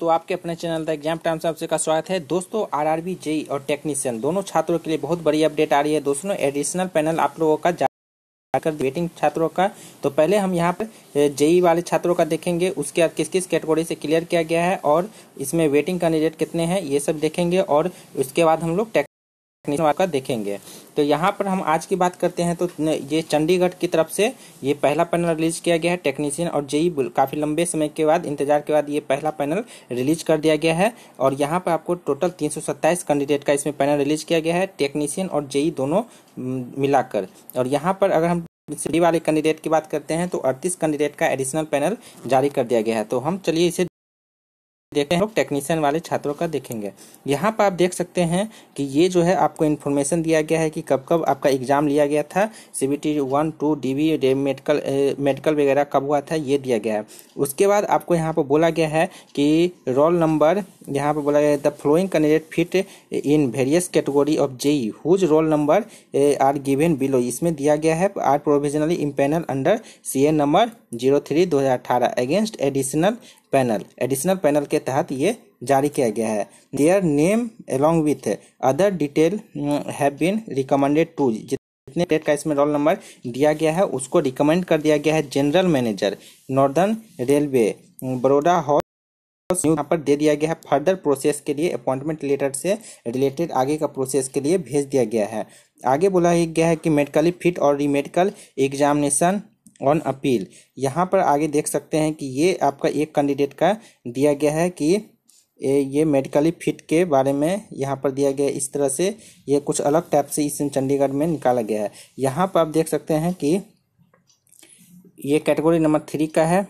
तो आपके अपने चैनल द एग्जाम टाइम्स आपसे का स्वागत है दोस्तों आरआरबी जेई और टेक्नीशियन दोनों छात्रों के लिए बहुत बड़ी अपडेट आ रही है दोस्तों एडिशनल पैनल आप लोगों का जाकर वेटिंग छात्रों का तो पहले हम यहाँ पर जेई वाले छात्रों का देखेंगे उसके बाद किस किस कैटेगरी से क्लियर किया गया है और इसमें वेटिंग कैंडिडेट कितने हैं ये सब देखेंगे और उसके बाद हम लोग टेक्नीशियन का देखेंगे तो यहाँ पर हम आज की बात करते हैं तो ये चंडीगढ़ की तरफ से ये पहला पैनल रिलीज किया गया है टेक्नीशियन और जेई काफ़ी लंबे समय के बाद इंतजार के बाद ये पहला पैनल रिलीज कर दिया गया है और यहाँ पर आपको टोटल तीन कैंडिडेट का इसमें पैनल रिलीज किया गया है टेक्नीशियन और जेई दोनों मिलाकर और यहाँ पर अगर हम सी वाले कैंडिडेट की बात करते हैं तो अड़तीस कैंडिडेट का एडिशनल पैनल जारी कर दिया गया है तो हम चलिए इसे देखते हैं लोग टेक्नीशियन वाले छात्रों का देखेंगे यहाँ पर आप देख सकते हैं कि ये जो है आपको इन्फॉर्मेशन दिया गया है कि कब कब आपका एग्जाम लिया गया था C B T one two D V medical medical वगैरह कब हुआ था ये दिया गया है उसके बाद आपको यहाँ पर बोला गया है कि रोल नंबर यहाँ पर बोला गया है the following candidate fit in various category of JE whose roll number are given below इसमें दिया गया है are provisionally impanel under C number zero three दो हज़ार अठारह against additional panel additional panel के तहत ये जारी किया गया है their name along with other detail have been recommended to जितने डेट का इसमें रोल नंबर दिया गया है उसको रिकमेंड कर दिया गया है general manager northern railway Baroda hall यहाँ पर दे दिया गया है फर्दर प्रोसेस के लिए अपॉइंटमेंट लेटर से रिलेटेड आगे का प्रोसेस के लिए भेज दिया गया है आगे बोला गया है कि मेडिकली फिट और रीमेडिकल एग्जामिनेशन ऑन अपील यहाँ पर आगे देख सकते हैं कि ये आपका एक कैंडिडेट का दिया गया है कि ये मेडिकली फिट के बारे में यहाँ पर दिया गया इस तरह से ये कुछ अलग टाइप से इस चंडीगढ़ में निकाला गया है यहाँ पर आप देख सकते हैं कि ये कैटेगरी नंबर थ्री का है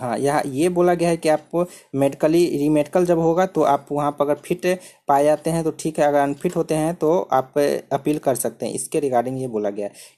हाँ यह ये बोला गया है कि आप मेडिकली रीमेडिकल जब होगा तो आप वहाँ पर अगर फिट पाए जाते हैं तो ठीक है अगर अनफिट होते हैं तो आप अपील कर सकते हैं इसके रिगार्डिंग ये बोला गया है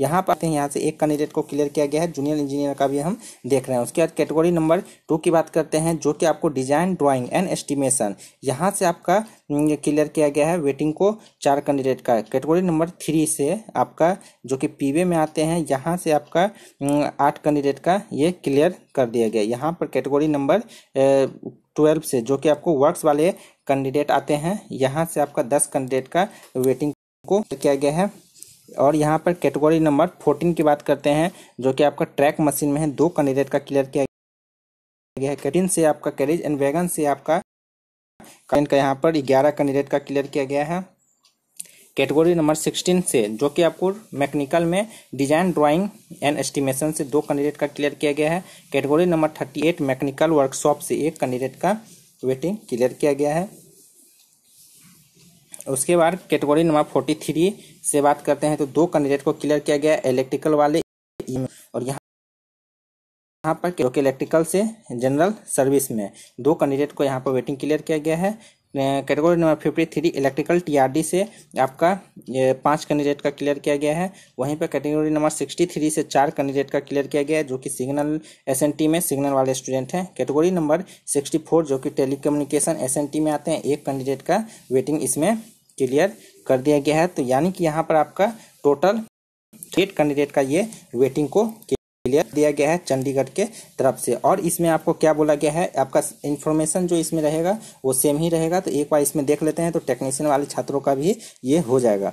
यहाँ पर आते हैं यहाँ से एक कैंडिडेट को क्लियर किया गया है जूनियर इंजीनियर का भी हम देख रहे हैं उसके बाद कैटेगरी नंबर टू की बात करते हैं जो कि आपको डिजाइन ड्राइंग एंड एस्टिमेशन यहाँ से आपका क्लियर हम्म, किया गया है वेटिंग को चार कैंडिडेट का कैटेगरी नंबर थ्री से आपका जो कि पीवे में आते हैं यहाँ से आपका हम्म, आठ कैंडिडेट का ये क्लियर कर दिया गया यहाँ पर कैटेगरी नंबर ट्वेल्व से जो कि आपको वर्क्स वाले कैंडिडेट आते हैं यहाँ से आपका दस कैंडिडेट का वेटिंग को किया गया है और यहाँ पर कैटेगरी नंबर फोर्टीन की बात करते हैं जो कि आपका ट्रैक मशीन में है दो कैंडिडेट का क्लियर किया गया है कैटिन से आपका कैरेज एंड वैगन से आपका का यहाँ पर ग्यारह कैंडिडेट का क्लियर किया गया है कैटेगरी नंबर सिक्सटीन से जो कि आपको मैकेनिकल में डिजाइन ड्राइंग एंड एस्टिमेशन से दो कैंडिडेट का क्लियर किया गया है category number thirty eight mechanical workshop से एक कैंडिडेट का वेटिंग क्लियर किया गया है उसके बाद कैटेगरी नंबर फोर्टी थ्री से बात करते हैं तो दो कैंडिडेट को क्लियर किया गया इलेक्ट्रिकल वाले और यहाँ यहाँ पर क्योंकि इलेक्ट्रिकल से जनरल सर्विस में दो कैंडिडेट को यहाँ पर वेटिंग क्लियर किया गया है category number fifty three electrical TRD से आपका पांच कैंडिडेट का क्लियर किया गया है वहीं पर कैटेगरी नंबर सिक्सटी थ्री से चार कैंडिडेट का क्लियर किया गया है जो कि सिग्नल एसएनटी में सिग्नल वाले स्टूडेंट हैं कैटेगरी नंबर सिक्सटी फोर जो कि टेली एन टी में आते हैं एक कैंडिडेट का वेटिंग इसमें क्लियर कर दिया गया है तो यानी कि यहाँ पर आपका टोटल एट कैंडिडेट का ये वेटिंग को क्लियर दिया गया है चंडीगढ़ के तरफ से और इसमें आपको क्या बोला गया है आपका इन्फॉर्मेशन जो इसमें रहेगा वो सेम ही रहेगा तो एक बार इसमें देख लेते हैं तो टेक्नीशियन वाले छात्रों का भी ये हो जाएगा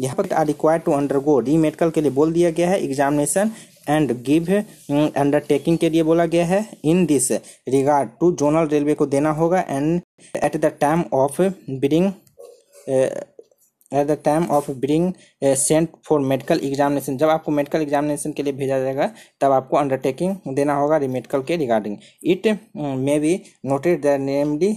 यहाँ पर are require to undergo remedical के लिए बोल दिया गया है एग्जामिनेशन एंड गिव अंडरटेकिंग के लिए बोला गया है in this regard to zonal railway को देना होगा and at the time of bring at the time of bring sent for medical examination जब आपको मेडिकल एग्जामिनेशन के लिए भेजा जाएगा तब आपको अंडरटेकिंग देना होगा मेडिकल के regarding it may be noted the namely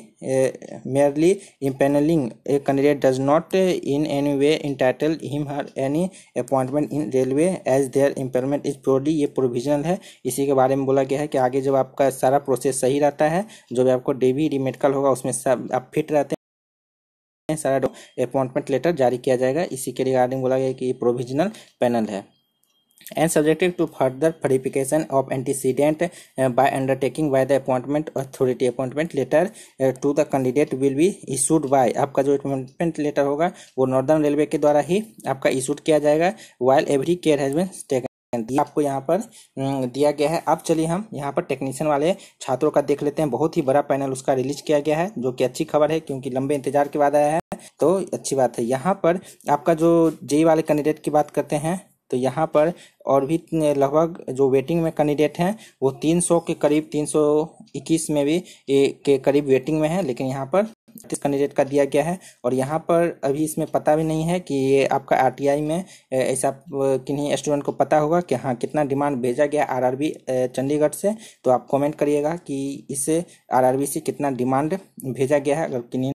merely impanelling a candidate does in uh, in any way entitle him her any appointment in railway as their impairment is purely ये provisional है इसी के बारे में बोला गया है कि आगे जब आपका सारा प्रोसेस सही रहता है जो भी आपको डेवी रिमेडिकल होगा उसमें सब आप फिट रहते हैं सारा अपॉइंटमेंट लेटर जारी किया जाएगा इसी के रिगार्डिंग बोला गया कि ये प्रोविजनल पैनल है and subjected to further verification of antecedent by undertaking by the appointment authority appointment letter to the candidate will be issued by आपका जो अपॉइंटमेंट लेटर होगा वो नॉर्दर्न रेलवे के द्वारा ही आपका इशूड किया जाएगा while every care has been taken आपको यहाँ पर दिया गया है अब चलिए हम यहाँ पर टेक्नीशियन वाले छात्रों का देख लेते हैं बहुत ही बड़ा पैनल उसका रिलीज किया गया है जो कि अच्छी खबर है क्योंकि लंबे इंतजार के बाद आया है तो अच्छी बात है यहाँ पर आपका जो जेई वाले कैंडिडेट की बात करते हैं तो यहाँ पर और भी लगभग जो वेटिंग में कैंडिडेट हैं वो 300 के करीब 321 में भी ए, के करीब वेटिंग में है लेकिन यहाँ पर तीस कैंडिडेट का दिया गया है और यहाँ पर अभी इसमें पता भी नहीं है कि ये आपका आर में ऐसा किन्हीं स्टूडेंट को पता होगा कि हाँ कितना डिमांड भेजा गया आर चंडीगढ़ से तो आप कॉमेंट करिएगा कि इस आर से कितना डिमांड भेजा गया है अगर किन्हीं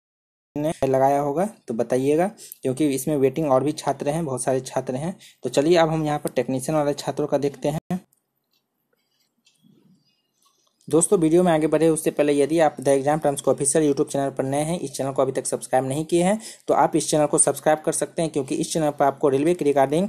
ने लगाया होगा तो बताइएगा क्योंकि इसमें वेटिंग और भी छात्र हैं बहुत सारे छात्र हैं तो चलिए अब हम यहाँ पर टेक्नीशियन वाले छात्रों का देखते हैं दोस्तों वीडियो में आगे बढ़े उससे पहले यदि आप द एग्जाम टर्म्स को ऑफिशियल यूट्यूब चैनल पर नए हैं इस चैनल को अभी तक सब्सक्राइब नहीं किए हैं तो आप इस चैनल को सब्सक्राइब कर सकते हैं क्योंकि इस चैनल पर आपको रेलवे के रिगार्डिंग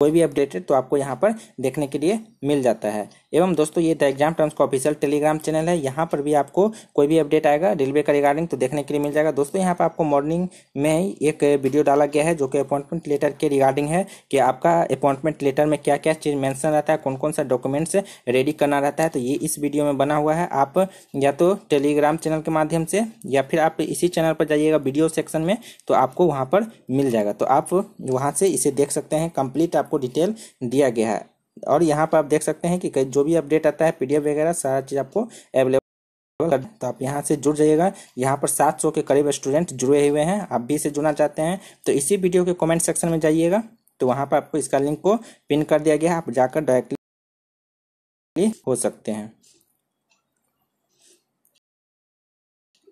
कोई भी अपडेटेड तो आपको यहाँ पर देखने के लिए मिल जाता है एवं दोस्तों ये द एग्जाम टर्म्स का ऑफिशियल टेलीग्राम चैनल है यहाँ पर भी आपको कोई भी अपडेट आएगा रेलवे का रिगार्डिंग तो देखने के लिए मिल जाएगा दोस्तों यहाँ पर आपको मॉर्निंग में ही एक वीडियो डाला गया है जो कि अपॉइंटमेंट लेटर के रिगार्डिंग है कि आपका अपॉइंटमेंट लेटर में क्या क्या चीज़ मैंशन रहता है कौन कौन सा डॉक्यूमेंट्स रेडी करना रहता है तो ये इस वीडियो में बना हुआ है आप या तो टेलीग्राम चैनल के माध्यम से या फिर आप इसी चैनल पर जाइएगा वीडियो सेक्शन में तो आपको वहाँ पर मिल जाएगा तो आप वहाँ से इसे देख सकते हैं कंप्लीट आपको डिटेल दिया गया है और यहाँ पर आप देख सकते हैं कि जो भी अपडेट आता है पीडीएफ वगैरह सारा चीज़ आपको अवेलेबल तो आप यहाँ से जुड़ जाइएगा यहाँ पर 700 के करीब स्टूडेंट जुड़े हुए हैं आप भी इसे जुड़ना चाहते हैं तो इसी वीडियो के कमेंट सेक्शन में जाइएगा तो वहाँ पर आपको इसका लिंक को पिन कर दिया गया है आप जाकर डायरेक्टली हो सकते हैं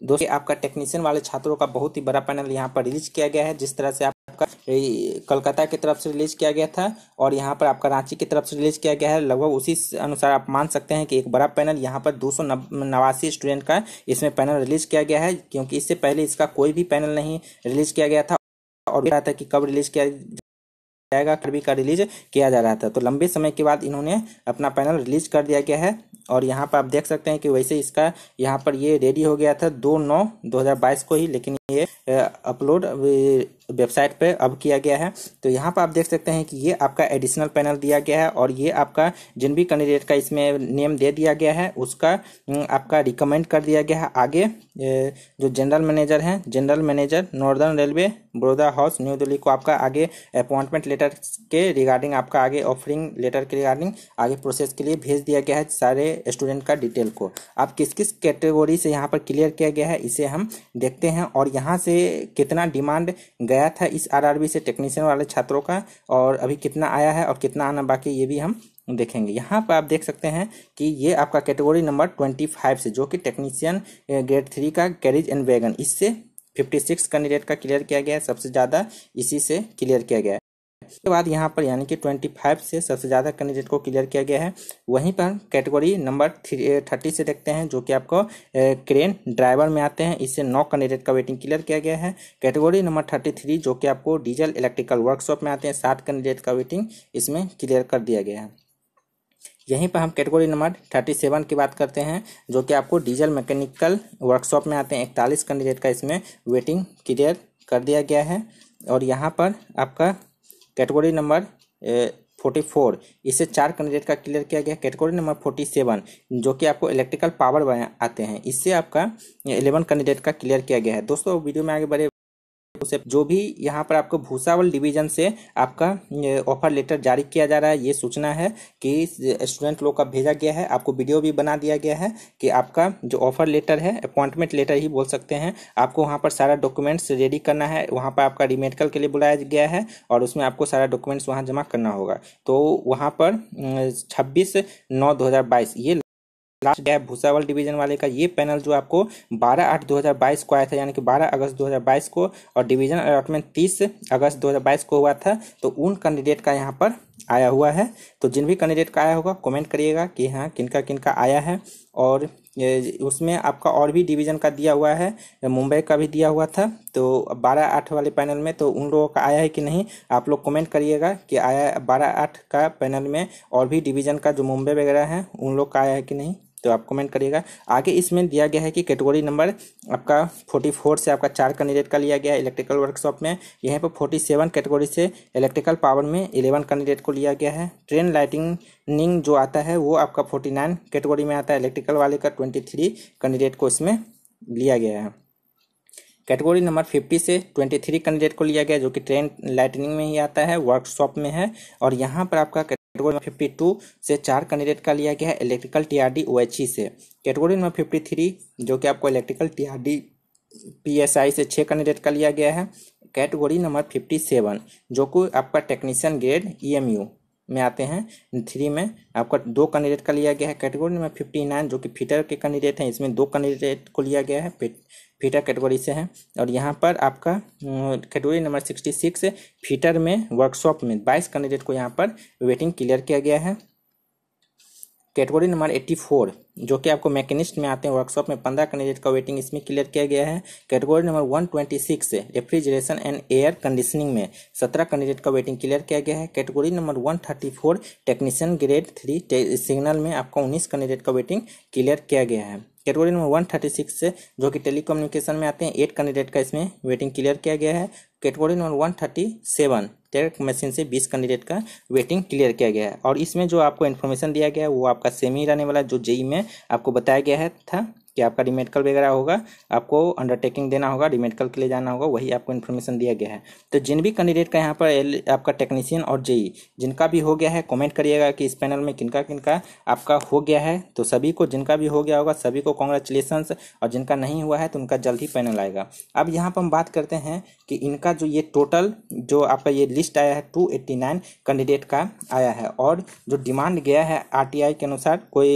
दोस्तों आपका टेक्नीशियन वाले छात्रों का बहुत ही बड़ा पैनल यहाँ पर रिलीज किया गया है जिस तरह से आपका कलकत्ता की तरफ से रिलीज किया गया था और यहाँ पर आपका रांची की तरफ से रिलीज किया गया है लगभग उसी अनुसार आप मान सकते हैं कि एक बड़ा पैनल यहाँ पर दो नवासी स्टूडेंट का इसमें पैनल रिलीज किया गया है क्योंकि इससे पहले इसका कोई भी पैनल नहीं रिलीज किया गया था और रहा था कि कब रिलीज किया जाएगा कर्वी का रिलीज किया जा रहा था तो लंबे समय के बाद इन्होंने अपना पैनल रिलीज कर दिया गया है और यहाँ पर आप देख सकते हैं कि वैसे इसका यहाँ पर ये रेडी हो गया था दो नौ दो को ही लेकिन ये अपलोड वेबसाइट पे अब किया गया है तो यहाँ पर आप देख सकते हैं कि ये आपका एडिशनल पैनल दिया गया है और ये आपका जिन भी कैंडिडेट का इसमें नेम दे दिया गया है उसका आपका रिकमेंड कर दिया गया है आगे जो जनरल मैनेजर हैं general manager northern railway Baroda house New Delhi को आपका आगे अपॉइंटमेंट लेटर के रिगार्डिंग आपका आगे ऑफरिंग लेटर के रिगार्डिंग आगे प्रोसेस के लिए भेज दिया गया है सारे स्टूडेंट का डिटेल को आप किस किस कैटेगोरी से यहाँ पर क्लियर किया गया है इसे हम देखते हैं और यहाँ से कितना डिमांड गया था इस आरआरबी से टेक्नीशियन वाले छात्रों का और अभी कितना आया है और कितना आना बाकी ये भी हम देखेंगे यहाँ पर आप देख सकते हैं कि ये आपका कैटेगरी नंबर ट्वेंटी फाइव से जो कि टेक्नीशियन ग्रेड थ्री का कैरिज एंड वैगन इससे फिफ्टी सिक्स कैंडिडेट का क्लियर किया गया है सबसे ज़्यादा इसी से क्लियर किया गया है इसके बाद यहाँ पर यानी कि 25 से सबसे ज़्यादा कैंडिडेट को क्लियर किया गया है वहीं पर कैटेगरी नंबर थर्टी से देखते हैं जो कि आपको क्रेन ड्राइवर में आते हैं इससे नौ कैंडिडेट का वेटिंग क्लियर किया गया है कैटेगरी नंबर थर्टी थ्री जो कि आपको डीजल इलेक्ट्रिकल वर्कशॉप में आते हैं सात कैंडिडेट का वेटिंग इसमें क्लियर कर दिया गया है यहीं पर हम कैटेगरी नंबर थर्टी सेवन की बात करते हैं जो कि आपको डीजल मैकेनिकल वर्कशॉप में आते हैं इकतालीस कैंडिडेट का इसमें वेटिंग क्लियर कर दिया गया है और यहाँ पर आपका कैटेगरी नंबर फोर्टी फोर इससे चार कैंडिडेट का क्लियर किया गया कैटेगरी नंबर फोर्टी सेवन जो कि आपको इलेक्ट्रिकल पावर आते हैं इससे आपका एलेवन कैंडिडेट का क्लियर किया गया है दोस्तों वीडियो में आगे बढ़े उसे जो भी यहाँ पर आपको भूसावल डिवीजन से आपका ऑफर लेटर जारी किया जा रहा है ये सूचना है कि स्टूडेंट लोग का भेजा गया है आपको वीडियो भी बना दिया गया है कि आपका जो ऑफर लेटर है अपॉइंटमेंट लेटर ही बोल सकते हैं आपको वहाँ पर सारा डॉक्यूमेंट्स रेडी करना है वहाँ पर आपका रिमेडिकल के लिए बुलाया गया है और उसमें आपको सारा डॉक्यूमेंट्स वहाँ जमा करना होगा तो वहाँ पर छब्बीस नौ दो ये लास्ट गया भूसावल डिवीजन वाले का ये पैनल जो आपको बारह आठ दो हज़ार बाईस को आया था यानी कि बारह अगस्त दो हज़ार बाईस को और डिवीजन अलॉटमेंट तीस अगस्त दो हज़ार बाईस को हुआ था तो उन कैंडिडेट का यहाँ पर आया हुआ है तो जिन भी कैंडिडेट का आया होगा कमेंट करिएगा कि हाँ किनका किनका आया है और उसमें आपका और भी डिवीज़न का दिया हुआ है मुंबई का भी दिया हुआ था तो बारह आठ वाले पैनल में तो उन लोगों का आया है कि नहीं आप लोग कमेंट करिएगा कि आया बारह आठ का पैनल में और भी डिवीज़न का जो मुंबई वगैरह है उन लोग का आया है कि नहीं तो आप कमेंट करिएगा आगे इसमें दिया गया है कि कैटेगरी नंबर आपका 44 से आपका चार कैंडिडेट का लिया गया है इलेक्ट्रिकल वर्कशॉप में यहाँ पर 47 कैटेगरी से इलेक्ट्रिकल पावर में 11 कैंडिडेट को लिया गया है ट्रेन लाइटिंग जो आता है वो आपका 49 कैटेगरी में आता है इलेक्ट्रिकल वाले का 23 कैंडिडेट को इसमें लिया गया है कैटेगरी नंबर फिफ्टी से ट्वेंटी थ्री कैंडिडेट को लिया गया जो कि ट्रेन लाइटनिंग में ही आता है वर्कशॉप में है और यहाँ पर आपका कैटेगरी में 52 से चार कैंडिडेट का लिया गया है इलेक्ट्रिकल टीआरडी ओएचई से कैटेगरी नंबर 53 जो कि आपको इलेक्ट्रिकल टीआरडी पीएसआई से छः कैंडिडेट का लिया गया है कैटेगरी नंबर 57 जो कि आपका टेक्नीशियन ग्रेड ईएमयू में आते हैं थ्री में आपका दो कैंडिडेट का लिया गया है कैटेगरी नंबर फिफ्टी नाइन जो कि फीटर के कैंडिडेट हैं इसमें दो कैंडिडेट को लिया गया है फीटर कैटेगरी से है और यहाँ पर आपका category number sixty six fitter में वर्कशॉप में बाईस कैंडिडेट को यहाँ पर वेटिंग क्लियर किया गया है कैटेगरी नंबर 84 जो कि आपको मैकेनिस्ट में आते हैं वर्कशॉप में पंद्रह कैंडिडेट का वेटिंग इसमें क्लियर किया गया है category number 126 refrigeration and air conditioning में सत्रह कैंडिडेट का वेटिंग क्लियर किया गया है category number 134 technician grade three signal में आपका उन्नीस कैंडिडेट का वेटिंग क्लियर किया गया है कैटेगरी नंबर 136 से जो कि टेलीकोम्युनिकेशन में आते हैं एट कैंडिडेट का इसमें वेटिंग क्लियर किया गया है category number one thirty seven track machine से बीस कैंडिडेट का वेटिंग क्लियर किया गया है और इसमें जो आपको इन्फॉर्मेशन दिया गया है वो आपका सेमी रहने वाला जो जेई में आपको बताया गया है था कि आपका रिमेडिकल वगैरह होगा आपको अंडरटेकिंग देना होगा रिमेडिकल के लिए जाना होगा वही आपको इन्फॉर्मेशन दिया गया है तो जिन भी कैंडिडेट का यहाँ पर आपका टेक्नीशियन और जेई e, जिनका भी हो गया है कमेंट करिएगा कि इस पैनल में किनका किनका आपका हो गया है तो सभी को जिनका भी हो गया होगा सभी को कॉन्ग्रेचुलेसन और जिनका नहीं हुआ है तो उनका जल्द ही पैनल आएगा अब यहाँ पर हम बात करते हैं कि इनका जो ये टोटल जो आपका ये लिस्ट आया है टू एट्टी नाइन कैंडिडेट का आया है और जो डिमांड गया है आर के अनुसार कोई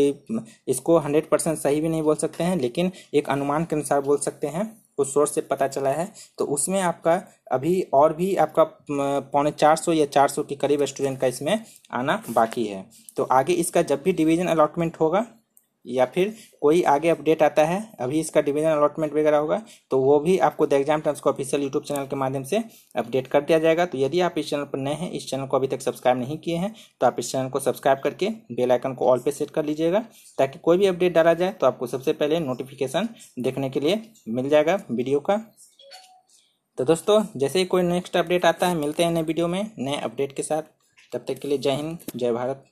इसको हंड्रेड परसेंट सही भी नहीं बोल सकते हैं हैं लेकिन एक अनुमान के अनुसार बोल सकते हैं उस सोर्स से पता चला है तो उसमें आपका अभी और भी आपका पौने चार सौ या चार सौ के करीब स्टूडेंट का इसमें आना बाकी है तो आगे इसका जब भी डिवीजन अलॉटमेंट होगा या फिर कोई आगे अपडेट आता है अभी इसका डिवीजन अलॉटमेंट वगैरह होगा तो वो भी आपको द एग्जाम टर्म्स को ऑफिशियल यूट्यूब चैनल के माध्यम से अपडेट कर दिया जाएगा तो यदि आप इस चैनल पर नए हैं इस चैनल को अभी तक सब्सक्राइब नहीं किए हैं तो आप इस चैनल को सब्सक्राइब करके बेल आइकन को ऑल पे सेट कर लीजिएगा ताकि कोई भी अपडेट डाला जाए तो आपको सबसे पहले नोटिफिकेशन देखने के लिए मिल जाएगा वीडियो का तो दोस्तों जैसे ही कोई नेक्स्ट अपडेट आता है मिलते हैं नए वीडियो में नए अपडेट के साथ तब तक के लिए जय हिंद जय भारत